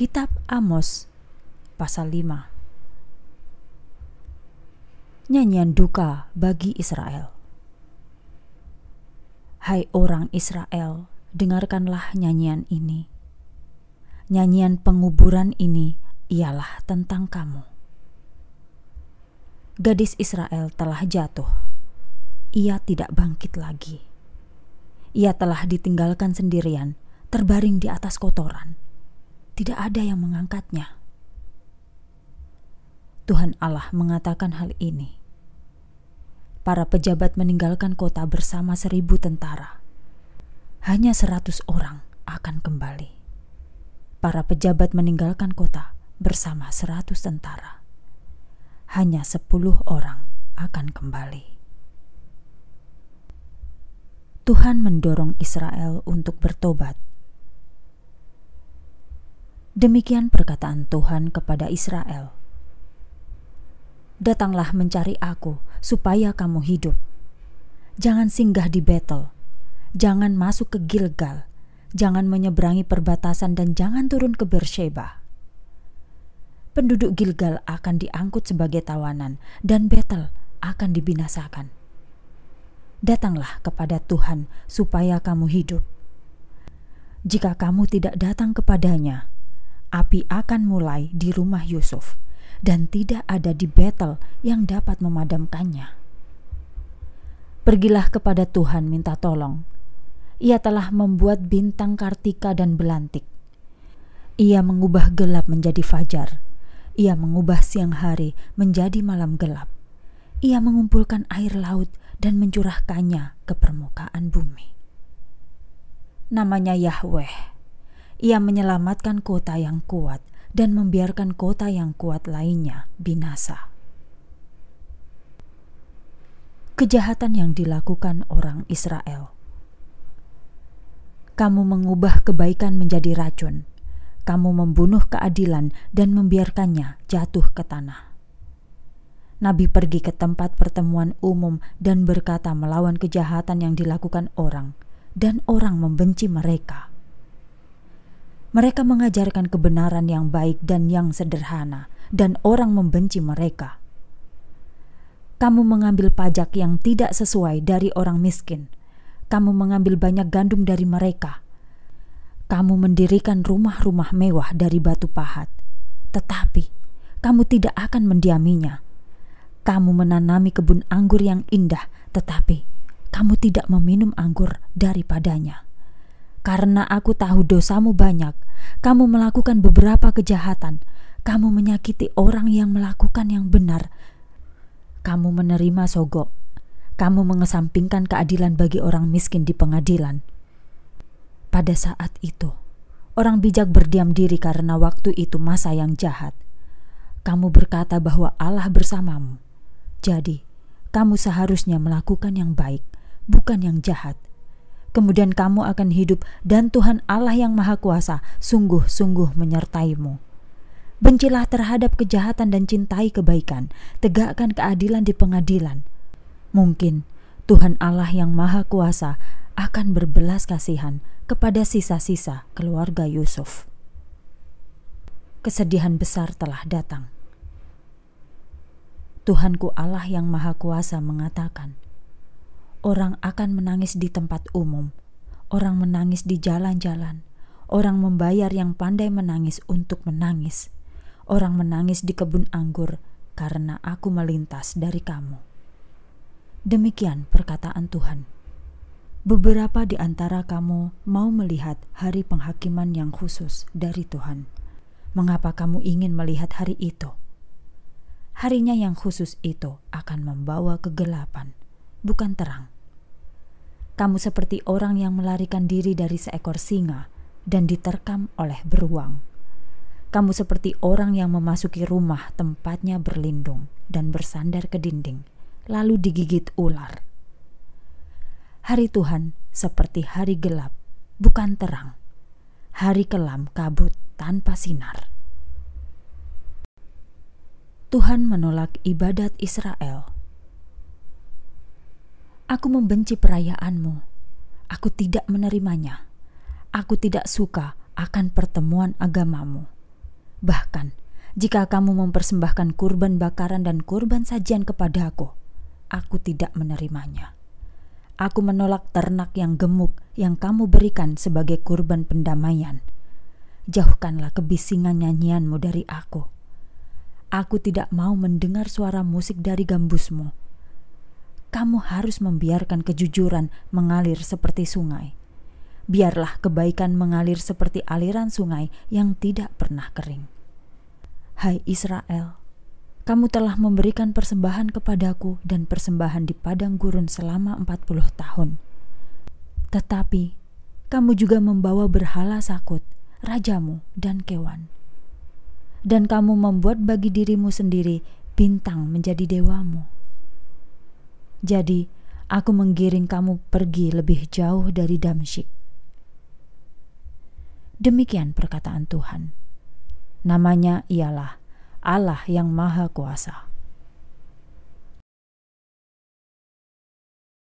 Kitab Amos pasal 5 Nyanyian duka bagi Israel Hai orang Israel, dengarkanlah nyanyian ini. Nyanyian penguburan ini ialah tentang kamu. Gadis Israel telah jatuh. Ia tidak bangkit lagi. Ia telah ditinggalkan sendirian, terbaring di atas kotoran tidak ada yang mengangkatnya. Tuhan Allah mengatakan hal ini. Para pejabat meninggalkan kota bersama seribu tentara. Hanya seratus orang akan kembali. Para pejabat meninggalkan kota bersama seratus tentara. Hanya sepuluh orang akan kembali. Tuhan mendorong Israel untuk bertobat Demikian perkataan Tuhan kepada Israel. Datanglah mencari aku, supaya kamu hidup. Jangan singgah di Betel, jangan masuk ke Gilgal, jangan menyeberangi perbatasan dan jangan turun ke Bersheba. Penduduk Gilgal akan diangkut sebagai tawanan dan Betel akan dibinasakan. Datanglah kepada Tuhan supaya kamu hidup. Jika kamu tidak datang kepadanya, api akan mulai di rumah Yusuf dan tidak ada di Betel yang dapat memadamkannya. Pergilah kepada Tuhan minta tolong. Ia telah membuat bintang kartika dan belantik. Ia mengubah gelap menjadi fajar. Ia mengubah siang hari menjadi malam gelap. Ia mengumpulkan air laut dan mencurahkannya ke permukaan bumi. Namanya Yahweh ia menyelamatkan kota yang kuat dan membiarkan kota yang kuat lainnya binasa. Kejahatan yang dilakukan orang Israel. Kamu mengubah kebaikan menjadi racun. Kamu membunuh keadilan dan membiarkannya jatuh ke tanah. Nabi pergi ke tempat pertemuan umum dan berkata melawan kejahatan yang dilakukan orang, dan orang membenci mereka. Mereka mengajarkan kebenaran yang baik dan yang sederhana, dan orang membenci mereka. Kamu mengambil pajak yang tidak sesuai dari orang miskin. Kamu mengambil banyak gandum dari mereka. Kamu mendirikan rumah-rumah mewah dari batu pahat, tetapi kamu tidak akan mendiaminya. Kamu menanami kebun anggur yang indah, tetapi kamu tidak meminum anggur daripadanya. Karena aku tahu dosamu banyak, kamu melakukan beberapa kejahatan, kamu menyakiti orang yang melakukan yang benar, kamu menerima sogok, kamu mengesampingkan keadilan bagi orang miskin di pengadilan. Pada saat itu, orang bijak berdiam diri karena waktu itu masa yang jahat. Kamu berkata bahwa Allah bersamamu, jadi kamu seharusnya melakukan yang baik, bukan yang jahat kemudian kamu akan hidup dan Tuhan Allah yang Maha Kuasa sungguh-sungguh menyertaimu. Bencilah terhadap kejahatan dan cintai kebaikan, tegakkan keadilan di pengadilan. Mungkin Tuhan Allah yang Maha Kuasa akan berbelas kasihan kepada sisa-sisa keluarga Yusuf. Kesedihan besar telah datang. Tuhanku Allah yang Maha Kuasa mengatakan, orang akan menangis di tempat umum, orang menangis di jalan-jalan, orang membayar yang pandai menangis untuk menangis, orang menangis di kebun anggur karena aku melintas dari kamu. Demikian perkataan Tuhan. Beberapa di antara kamu mau melihat hari penghakiman yang khusus dari Tuhan. Mengapa kamu ingin melihat hari itu? Harinya yang khusus itu akan membawa kegelapan, bukan terang. Kamu seperti orang yang melarikan diri dari seekor singa dan diterkam oleh beruang. Kamu seperti orang yang memasuki rumah tempatnya berlindung dan bersandar ke dinding, lalu digigit ular. Hari Tuhan seperti hari gelap, bukan terang. Hari kelam kabut tanpa sinar. Tuhan menolak ibadat Israel Aku membenci perayaanmu. Aku tidak menerimanya. Aku tidak suka akan pertemuan agamamu. Bahkan, jika kamu mempersembahkan kurban bakaran dan kurban sajian kepada aku, aku tidak menerimanya. Aku menolak ternak yang gemuk yang kamu berikan sebagai kurban pendamaian. Jauhkanlah kebisingan nyanyianmu dari aku. Aku tidak mau mendengar suara musik dari gambusmu kamu harus membiarkan kejujuran mengalir seperti sungai. Biarlah kebaikan mengalir seperti aliran sungai yang tidak pernah kering. Hai Israel, kamu telah memberikan persembahan kepadaku dan persembahan di padang gurun selama 40 tahun. Tetapi, kamu juga membawa berhala sakut, rajamu, dan kewan. Dan kamu membuat bagi dirimu sendiri bintang menjadi dewamu. Jadi, aku menggiring kamu pergi lebih jauh dari Damsyik. Demikian perkataan Tuhan. Namanya ialah Allah yang Maha Kuasa.